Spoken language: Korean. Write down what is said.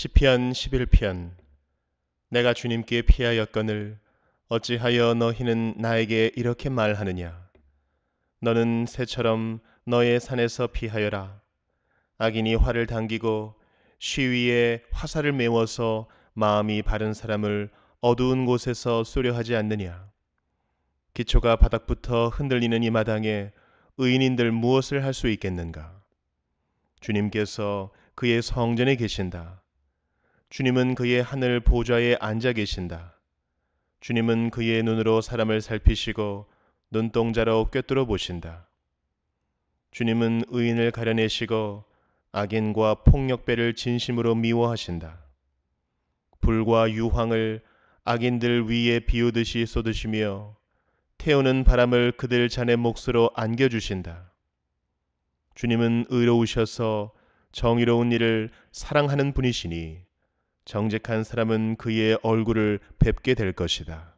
시편 11편 내가 주님께 피하였거늘 어찌하여 너희는 나에게 이렇게 말하느냐 너는 새처럼 너의 산에서 피하여라 악인이 활을 당기고 시위에 화살을 메워서 마음이 바른 사람을 어두운 곳에서 쏘려 하지 않느냐 기초가 바닥부터 흔들리는 이 마당에 의인인들 무엇을 할 수 있겠는가 주님께서 그의 성전에 계신다 주님은 그의 하늘 보좌에 앉아 계신다. 주님은 그의 눈으로 사람을 살피시고 눈동자로 꿰뚫어 보신다. 주님은 의인을 가려내시고 악인과 폭력배를 진심으로 미워하신다. 불과 유황을 악인들 위에 비우듯이 쏟으시며 태우는 바람을 그들 자네 몫으로 안겨주신다. 주님은 의로우셔서 정의로운 일을 사랑하는 분이시니 정직한 사람은 그의 얼굴을 뵙게 될 것이다.